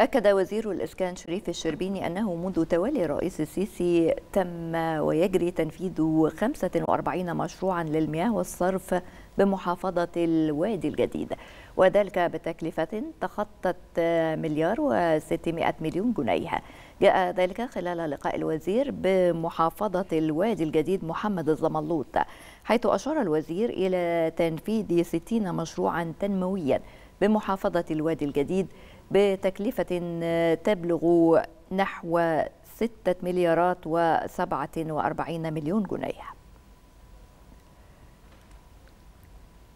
أكد وزير الإسكان شريف الشربيني أنه منذ تولي الرئيس السيسي تم ويجري تنفيذ 45 مشروعا للمياه والصرف بمحافظة الوادي الجديد وذلك بتكلفة تخطت مليار و600 مليون جنيه جاء ذلك خلال لقاء الوزير بمحافظة الوادي الجديد محمد الزملوط حيث أشار الوزير إلى تنفيذ 60 مشروعا تنمويا بمحافظة الوادي الجديد بتكلفة آه، تبلغ نحو 6 مليارات و47 مليون جنيه